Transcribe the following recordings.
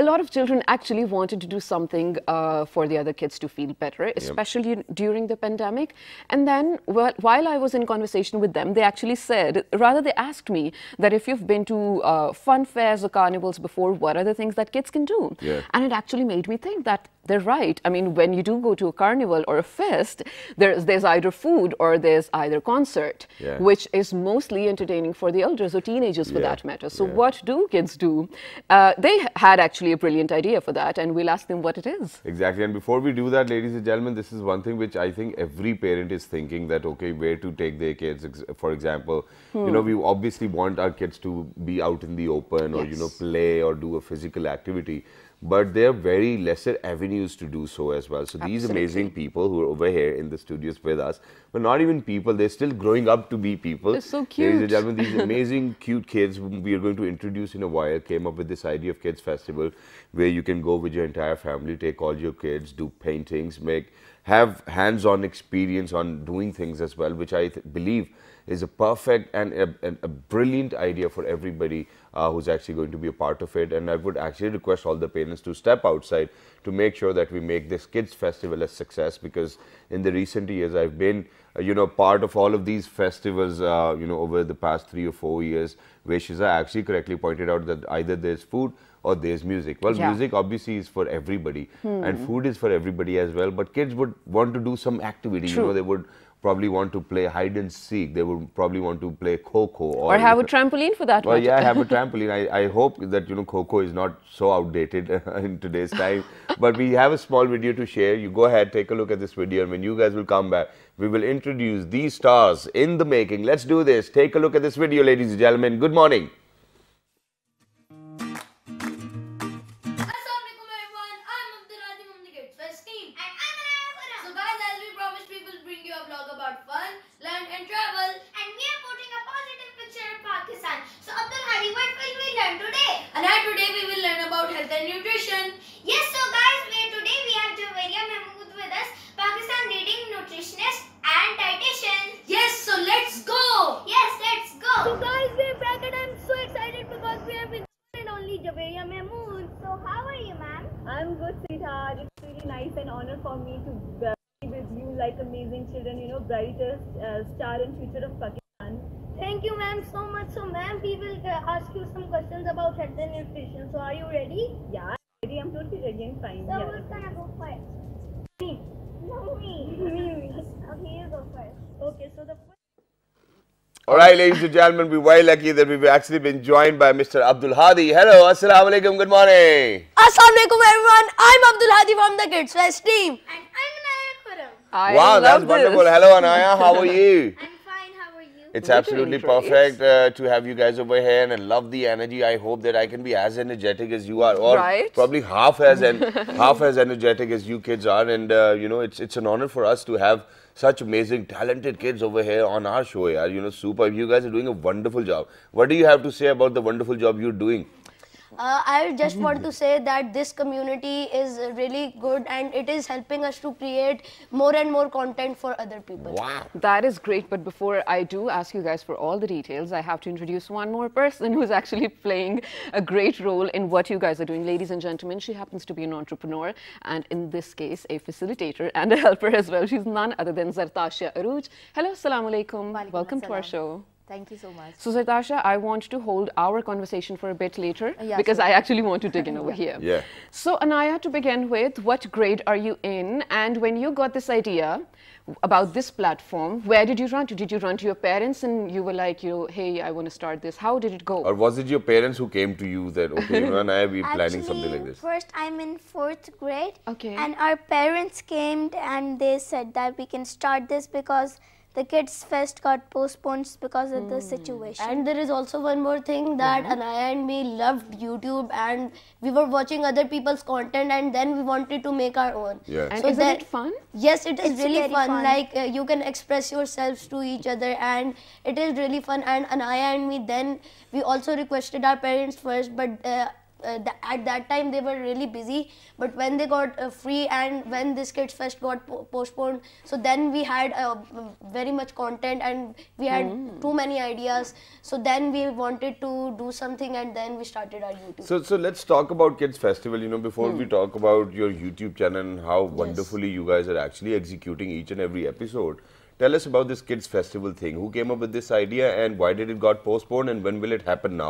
a lot of children actually wanted to do something uh, for the other kids to feel better, especially yep. during the pandemic. And then well, while I was in conversation with them, they actually said, rather they asked me that if you've been to uh, fun fairs or carnivals before, what are the things that kids can do? Yeah. And it actually made me think that they're right. I mean, when you do go to a carnival or a fest, there's there's either food or there's either concert, yeah. which is mostly entertaining for the elders or teenagers for yeah. that matter. So yeah. what do kids do? Uh, they had actually a brilliant idea for that, and we'll ask them what it is. Exactly. And before we do that, ladies and gentlemen, this is one thing which I think every parent is thinking that okay, where to take their kids? For example, hmm. you know, we obviously want our kids to be out in the open or yes. you know play or do a physical activity but there are very lesser avenues to do so as well. So Absolutely. these amazing people who are over here in the studios with us, but not even people, they're still growing up to be people. It's so cute. Ladies and gentlemen, these amazing cute kids we are going to introduce in a while came up with this idea of Kids Festival where you can go with your entire family, take all your kids, do paintings, make have hands-on experience on doing things as well, which I believe is a perfect and a, and a brilliant idea for everybody uh, who's actually going to be a part of it. And I would actually request all the parents to step outside to make sure that we make this kids festival a success because in the recent years I've been uh, you know part of all of these festivals uh, you know over the past three or four years where Shiza actually correctly pointed out that either there's food or there's music. Well, yeah. music obviously is for everybody hmm. and food is for everybody as well. But kids would want to do some activity. True. You know, they would probably want to play hide and seek. They would probably want to play Coco. Or, or have a trampoline for that well, yeah, I have a trampoline. I, I hope that, you know, Coco is not so outdated in today's time. but we have a small video to share. You go ahead, take a look at this video. And when you guys will come back, we will introduce these stars in the making. Let's do this. Take a look at this video, ladies and gentlemen. Good morning. brightest uh, star and future of Pakistan. Thank you, ma'am, so much. So, ma'am, we will uh, ask you some questions about health and nutrition. So, are you ready? Yeah, I'm ready. I'm totally ready and fine. So, yeah. who's gonna go first? Me. No, me. me, me. Okay, you go first. Okay, so the all right, ladies and gentlemen, we're very lucky that we've actually been joined by Mr. Abdul Hadi. Hello, assalamu alaikum, good morning. Assalamu alaikum, everyone. I'm Abdul Hadi from the Kids Fest team. I wow, that's this. wonderful. Hello, Anaya. How are you? I'm fine. How are you? It's absolutely perfect uh, to have you guys over here and I love the energy. I hope that I can be as energetic as you are or right? probably half as half as energetic as you kids are and uh, you know it's it's an honor for us to have such amazing talented kids over here on our show yeah. You know, super. You guys are doing a wonderful job. What do you have to say about the wonderful job you're doing? Uh, I just want to say that this community is really good and it is helping us to create more and more content for other people. Wow. That is great. But before I do ask you guys for all the details, I have to introduce one more person who's actually playing a great role in what you guys are doing. Ladies and gentlemen, she happens to be an entrepreneur and in this case, a facilitator and a helper as well. She's none other than Zartasha Aruj. Hello, assalamu alaikum. Welcome to our show. Thank you so much. So, Sartasha, I want to hold our conversation for a bit later uh, yeah, because sure. I actually want to dig in over here. Yeah. So, Anaya, to begin with, what grade are you in? And when you got this idea about this platform, where did you run to? Did you run to your parents and you were like, you know, hey, I want to start this? How did it go? Or was it your parents who came to you that, okay, Anaya, we're planning something like this? First, I'm in fourth grade. Okay. And our parents came and they said that we can start this because the Kids Fest got postponed because of mm. the hmm. situation. And there is also one more thing that yeah. Anaya and me loved YouTube and we were watching other people's content and then we wanted to make our own. Yeah. And so isn't it fun? Yes, it is it's really fun. fun. Like uh, you can express yourselves to each other and it is really fun. And Anaya and me then we also requested our parents first but uh, uh, th at that time they were really busy but when they got uh, free and when this kids fest got po postponed so then we had uh, very much content and we had mm. too many ideas so then we wanted to do something and then we started our youtube so so let's talk about kids festival you know before mm. we hmm. talk about your youtube channel and how wonderfully yes. you guys are actually executing each and every episode Tell us about this kids festival thing. Who came up with this idea and why did it got postponed and when will it happen now?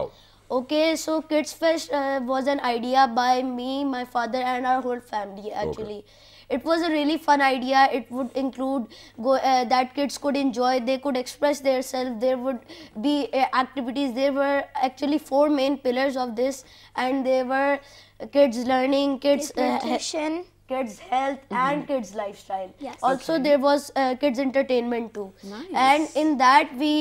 Okay, so Kids Fest uh, was an idea by me, my father, and our whole family actually. Okay. It was a really fun idea. It would include go, uh, that kids could enjoy, they could express themselves, there would be uh, activities. There were actually four main pillars of this, and they were kids learning, kids, kids uh, kids health mm -hmm. and kids lifestyle yes. also okay. there was uh, kids entertainment too nice. and in that we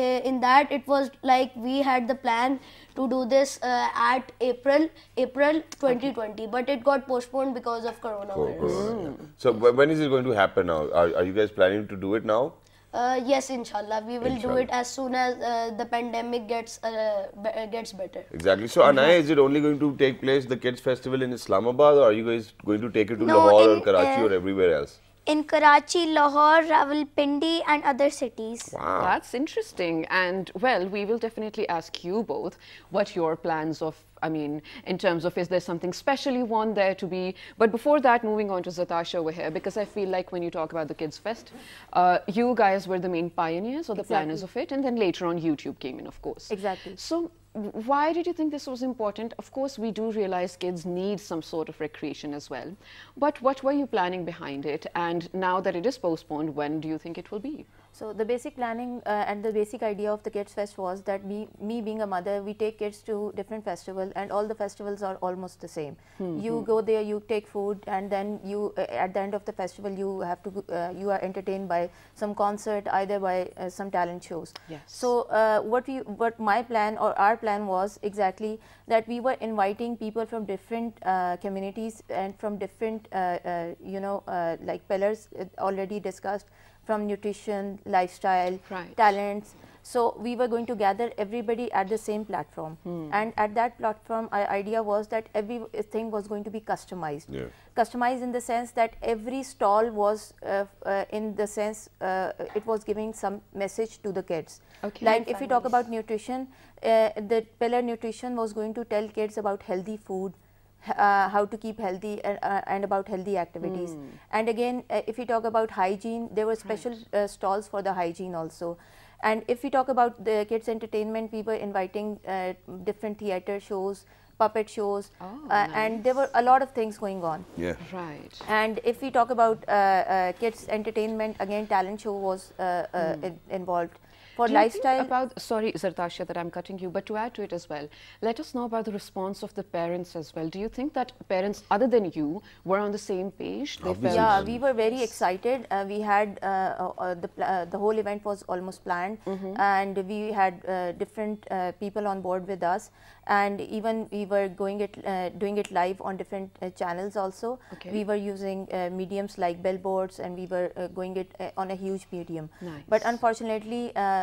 uh, in that it was like we had the plan to do this uh, at april april 2020 okay. but it got postponed because of coronavirus oh, corona. mm. so when is it going to happen now are, are you guys planning to do it now uh, yes, inshallah, we will inshallah. do it as soon as uh, the pandemic gets uh, uh gets better. Exactly. So, Anaya, is it only going to take place the Kids Festival in Islamabad, or are you guys going to take it to no, Lahore in, or Karachi uh, or everywhere else? in Karachi, Lahore, Rawalpindi and other cities. Wow. That's interesting. And well, we will definitely ask you both what your plans of, I mean, in terms of is there something special you want there to be? But before that, moving on to Zatasha over here, because I feel like when you talk about the Kids Fest, uh, you guys were the main pioneers or the exactly. planners of it. And then later on YouTube came in, of course. Exactly. So why did you think this was important? Of course, we do realize kids need some sort of recreation as well. But what were you planning behind it? And now that it is postponed, when do you think it will be? So, the basic planning uh, and the basic idea of the Kids Fest was that me, me being a mother, we take kids to different festivals and all the festivals are almost the same. Mm -hmm. You hmm. go there, you take food and then you, uh, at the end of the festival, you have to, uh, you are entertained by some concert, either by uh, some talent shows. Yes. So, uh, what we, what my plan or our plan was exactly that we were inviting people from different uh, communities and from different, you know, like pillars already discussed from nutrition, lifestyle, right. talents. So we were going to gather everybody at the same platform. Hmm. And at that platform, our idea was that everything was going to be customized. Yeah. Customized in the sense that every stall was, uh, uh, in the sense, uh, it was giving some message to the kids. Okay, like if we talk about nutrition, uh, the pillar nutrition was going to tell kids about healthy food, uh, how to keep healthy and, uh, uh, and about healthy activities. Mm. And again, uh, if you talk about hygiene, there were special uh, stalls for the hygiene also. And if we talk about the kids entertainment, we were inviting uh, different theater shows, puppet shows, oh, nice. and there were a lot of things going on. Yeah. Right. And if we talk about kids entertainment, again talent show was mm. involved for Do lifestyle about sorry Zartasha that I'm cutting you but to add to it as well let us know about the response of the parents as well do you think that parents other than you were on the same page yeah we were very excited uh, we had uh, uh, the uh, the whole event was almost planned mm -hmm. and we had uh, different uh, people on board with us and even we were going it doing it live on different channels also okay. we were using mediums like billboards and we were going it on a huge medium nice. but unfortunately uh,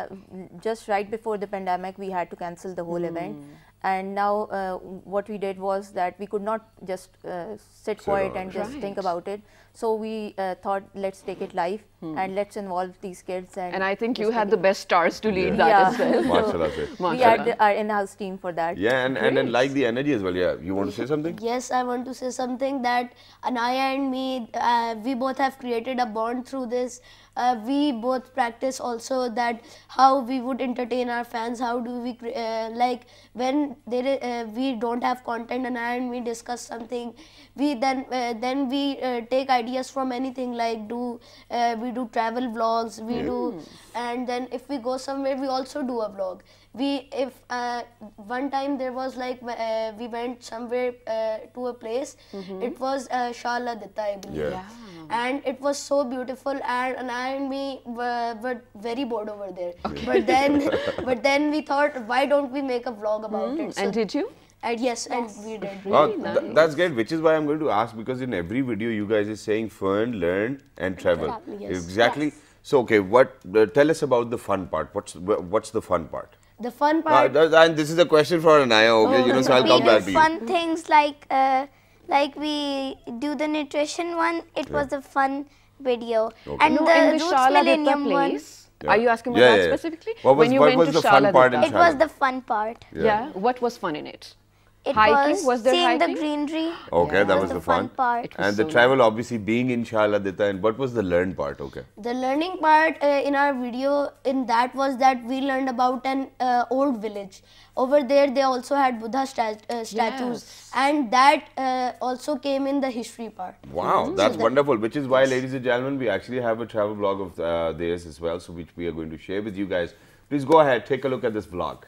just right before the pandemic, we had to cancel the whole mm. event. Hmm. And now uh, what we did was that we could not just uh, sit so quiet and right. just think about it. So we uh, thought, let's take it live hmm. and let's involve these kids. And, and I think you had the best stars to lead yeah. that yeah. as well. so we had our in-house team for that. Yeah, and, and then like the energy as well. Yeah, you want to say something? Yes, I want to say something that Anaya and me, uh, we both have created a bond through this. Uh, we both practice also that how we would entertain our fans how do we uh, like when there uh, we don't have content and we discuss something we then uh, then we uh, take ideas from anything like do uh, we do travel vlogs we do and then if we go somewhere we also do a vlog we if uh, one time there was like we went somewhere to a place mm -hmm. it was uh, Shala Ditta I believe yeah. yeah and it was so beautiful and Anna and me were, were very bored over there. Okay. But then but then we thought why don't we make a vlog about mm. it. So and did you? And yes, yes, and we did. Really oh, nice. th that's great, which is why I'm going to ask because in every video you guys is saying fun, learn and travel. Exactly. Yes. exactly. Yes. So, okay, what? Uh, tell us about the fun part. What's what's the fun part? The fun uh, part. Uh, and this is a question for Anaya, okay? Oh, you know, so I'll come back to you. Fun things like uh, like we do the nutrition one, it yeah. was a fun video. Okay. And no, the, in the Roots Millennium one. Yeah. Are you asking about yeah, that specifically? What was, when you went to the Shala fun part in It was the fun part. yeah. What was fun in it? It hiking? was, was there seeing hiking? the greenery. Okay, yeah. that was, the, the fun, part. And so the travel, obviously, being in Shah Ladita. And what was the learned part? Okay. The learning part uh, in our video in that was that we learned about an uh, old village. Over there, they also had Buddha stat uh, statues, yes. and that uh, also came in the history part. Wow, mm. that's so wonderful. That, which is why, ladies and gentlemen, we actually have a travel blog of uh, theirs as well, so which we are going to share with you guys. Please go ahead, take a look at this vlog.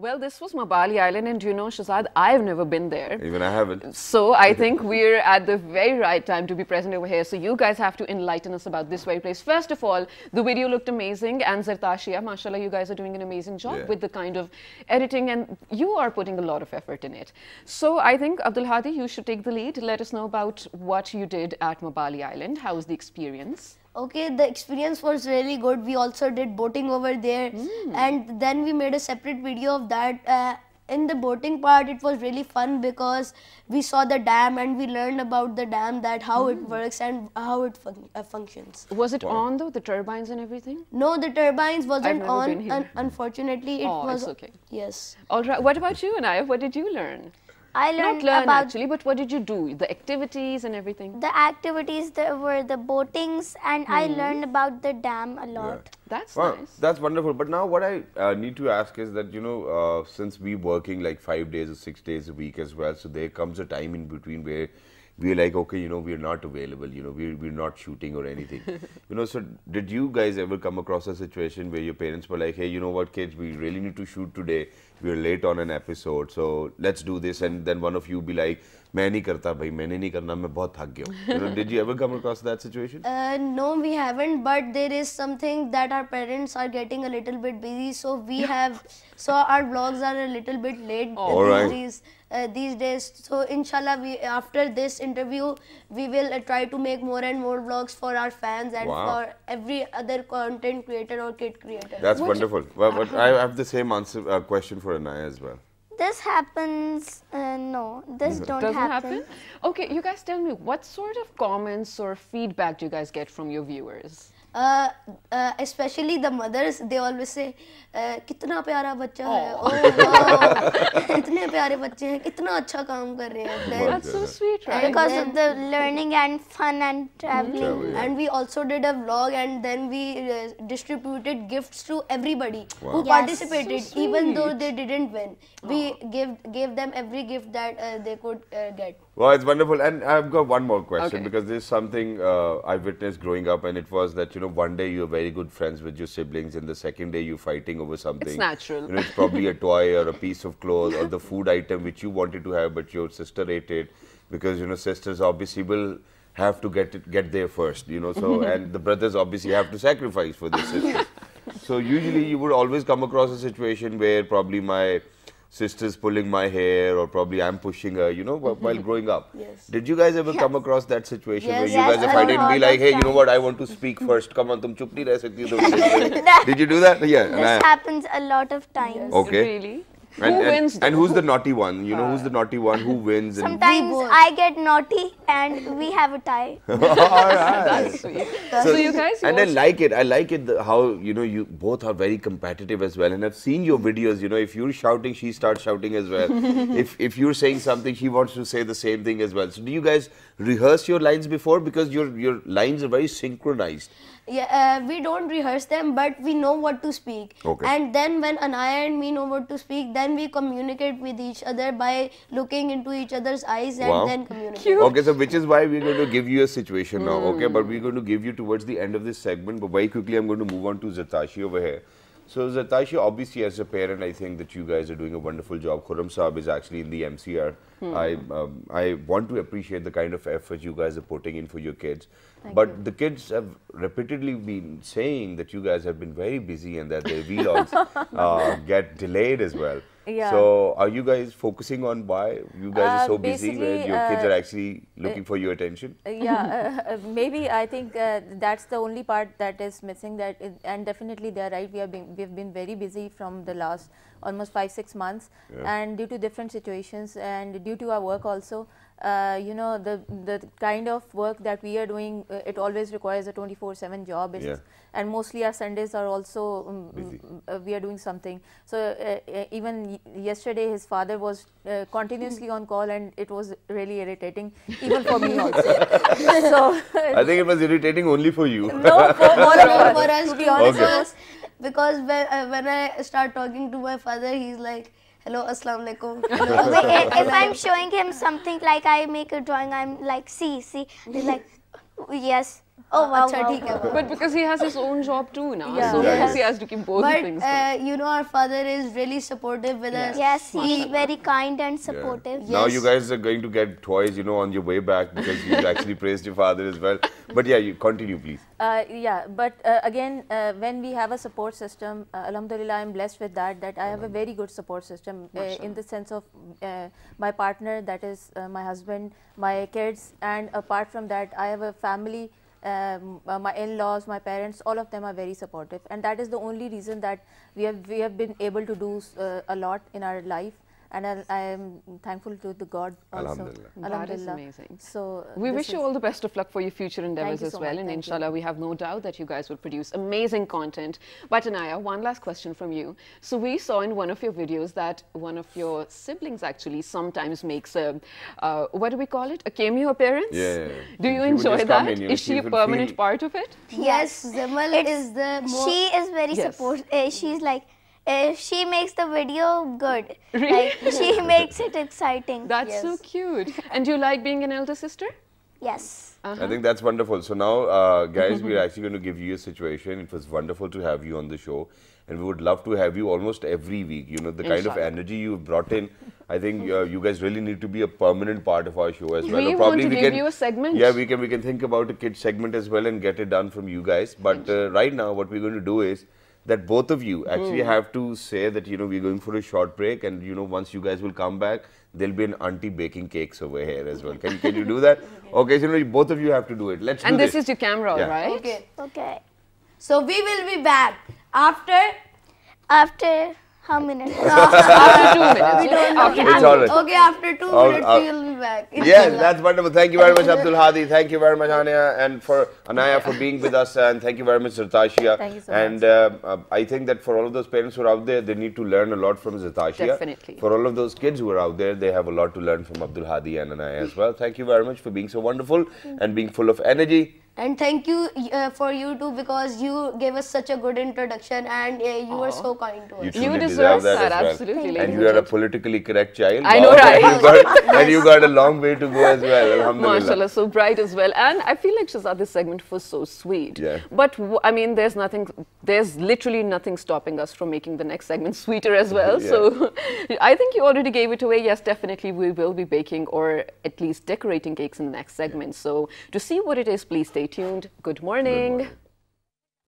Well, this was Mabali Island, and you know, Shazad, I've never been there. Even I haven't. So I think we're at the very right time to be present over here. So you guys have to enlighten us about this very place. First of all, the video looked amazing, and Zartashia, mashallah, you guys are doing an amazing job yeah. with the kind of editing, and you are putting a lot of effort in it. So I think, Abdul Hadi, you should take the lead. Let us know about what you did at Mabali Island. How was the experience? okay the experience was really good we also did boating over there mm. and then we made a separate video of that uh, in the boating part it was really fun because we saw the dam and we learned about the dam that how mm. it hmm. works and how it fun uh, functions was it on though the turbines and everything no the turbines wasn't on un unfortunately it oh, was okay yes all right what about you and i what did you learn I learned Not learn about actually, but what did you do? The activities and everything. The activities there were the boatings, and hmm. I learned about the dam a lot. Yeah. That's nice. That's wonderful. But now what I uh, need to ask is that you know, uh, since we working like five days or six days a week as well, so there comes a time in between where we were like, okay, you know, we're not available, you know, we're, we're not shooting or anything. you know, so did you guys ever come across a situation where your parents were like, hey, you know what, kids, we really need to shoot today. We're late on an episode, so let's do this. And then one of you be like, मैं नहीं करता भाई मैंने नहीं करना मैं बहुत थक गया हूं did you ever come across that situation no we haven't but there is something that our parents are getting a little bit busy so we have so our blogs are a little bit late these uh, these days so inshallah we after this interview we will uh, try to make more and more vlogs for our fans and wow. for every other content creator or kid creator that's Would wonderful you, well, but i have the same answer uh, question for anaya as well This happens. Uh, no, this don't Doesn't happen. happen. Okay, you guys tell me what sort of comments or feedback do you guys get from your viewers? Specially the mothers they always say कितना प्यारा बच्चा है oh. Oh, इतने प्यारे बच्चे हैं कितना अच्छा काम कर रहे हैं so sweet because of the learning and fun and travelling and we also did a vlog and then we distributed gifts to everybody who participated even though they didn't win we give give them every gift that they could get Well, it's wonderful. And I've got one more question okay. because this is something uh, I witnessed growing up, and it was that, you know, one day you're very good friends with your siblings, and the second day you're fighting over something. It's natural. You know, it's probably a toy or a piece of clothes or the food item which you wanted to have, but your sister ate it because, you know, sisters obviously will have to get it, get there first, you know, so, and the brothers obviously have to sacrifice for their sisters. so, usually you would always come across a situation where probably my sister's pulling my hair or probably I'm pushing her, you know, mm-hmm. while growing up. Yes. Did you guys ever yes. come across that situation yes, where you guys if I didn't be like, hey, you know what, I want to speak first. Come on, tum chup nahi reh sakti. Did you do that? Yeah. This happens a lot of times. Okay. Really? Who and, wins? And, who's the naughty one? You know, who's the uh, naughty one? Who wins? Sometimes I get naughty and we have a tie. All right. That's sweet. so, so, you guys. and I like it. I like it how, you know, you both are very competitive as well. And I've seen your videos, you know, if you're shouting, she starts shouting as well. if, if you're saying something, she wants to say the same thing as well. So do you guys rehearse your lines before? Because your, your lines are very synchronized yeah, uh, we don't rehearse them, but we know what to speak. Okay. And then when Anaya and me know what to speak, then we communicate with each other by looking into each other's eyes and wow. then communicate. Cute. Okay, so which is why we're going to give you a situation now, mm. okay? Hmm. But we're going to give you towards the end of this segment, but very quickly I'm going to move on to Zatashi over here. So Zatasha, obviously as a parent, I think that you guys are doing a wonderful job. Khurram Saab is actually in the MCR. Hmm. I um, I want to appreciate the kind of effort you guys are putting in for your kids. Thank but you. the kids have repeatedly been saying that you guys have been very busy and that their vlogs uh, get delayed as well. Yeah. So are you guys focusing on why you guys uh, are so um, busy where your uh, kids are actually looking uh, for your attention? Uh, yeah, uh, uh, maybe I think that's the only part that is missing that it, and definitely they are right. We have been, we have been very busy from the last almost five six months yeah. and due to different situations and due to our work also uh, you know the the kind of work that we are doing uh, it always requires a 24 7 job yeah. and mostly our sundays are also um, um uh, we are doing something so uh, uh, even yesterday his father was uh, continuously on call and it was really irritating even for me also so i think it was irritating only for you no for all of us to be honest okay because when, uh, when I start talking to my father, he's like, hello, assalamu alaikum. if I'm showing him something like I make a drawing, I'm like, see, see. He's like, yes. Oh, wow, Achha, wow, wow, But because he has his own job too now, yeah. so yes. he has to keep both but, things. But uh, you know, our father is really supportive with us. Yes, he very kind and supportive. Yeah. Yes. Now you guys are going to get toys, you know, on your way back because you actually praised your father as well. But yeah, you continue, please. Uh, yeah, but uh, again, uh, when we have a support system, uh, Alhamdulillah, I'm blessed with that. That I have a very good support system uh, in the sense of my partner, that is my husband, my kids, and apart from that, I have a family um, uh, my in-laws, my parents, all of them are very supportive and that is the only reason that we have, we have been able to do uh, a lot in our life and i am thankful to the God also. Alhamdulillah. Alhamdulillah. That is amazing. So uh, we wish you all the best of luck for your future endeavors as so well. Much. And Thank inshallah, you. we have no doubt that you guys will produce amazing content. But Anaya, one last question from you. So we saw in one of your videos that one of your siblings actually sometimes makes a, uh, what do we call it? A cameo appearance? Yeah. yeah, yeah. Do you she enjoy that? In, is she a permanent feel... part of it? Yes, Zemal is the. More... she is very yes. supportive. Uh, she's like if she makes the video good. Really? Like, she makes it exciting. That's yes. so cute. And do you like being an elder sister? Yes. Uh -huh. I think that's wonderful. So now, uh, guys, we're actually going to give you a situation. It was wonderful to have you on the show. And we would love to have you almost every week. You know, the kind Inshallah. of energy you've brought in. I think uh, you guys really need to be a permanent part of our show as well. We probably want to we give can, you a segment. Yeah, we can, we can think about a kid segment as well and get it done from you guys. But uh, right now, what we're going to do is that both of you actually mm. have to say that you know we're going for a short break and you know once you guys will come back there'll be an auntie baking cakes over here as well can, can you do that okay so you know, both of you have to do it let's and this, this, is your camera yeah. right okay okay so we will be back after after how minutes after 2 minutes we don't know. okay, after, okay after 2 all, minutes we'll back. yes, that's wonderful. Thank you very much, Abdul Hadi. Thank you very much, Anaya, and for Anaya for being with us. And thank you very much, Zatashia. Thank you so and, much. And uh, uh, I think that for all of those parents who are out there, they need to learn a lot from Zatashia. Definitely. For all of those kids who are out there, they have a lot to learn from Abdul Hadi and Anaya as well. Thank you very much for being so wonderful and being full of energy. And thank you uh, for you too because you gave us such a good introduction and uh, you were so kind to us. You, you deserve, deserve that, as well. absolutely. And you are a politically correct child. I know, right? and you got, and you got a a long way to go as well. is so bright as well. And I feel like Shazad, this segment was so sweet. Yeah. But I mean, there's nothing, there's literally nothing stopping us from making the next segment sweeter as well. yeah. So I think you already gave it away. Yes, definitely we will be baking or at least decorating cakes in the next segment. Yeah. So to see what it is, please stay tuned. Good morning. Good morning.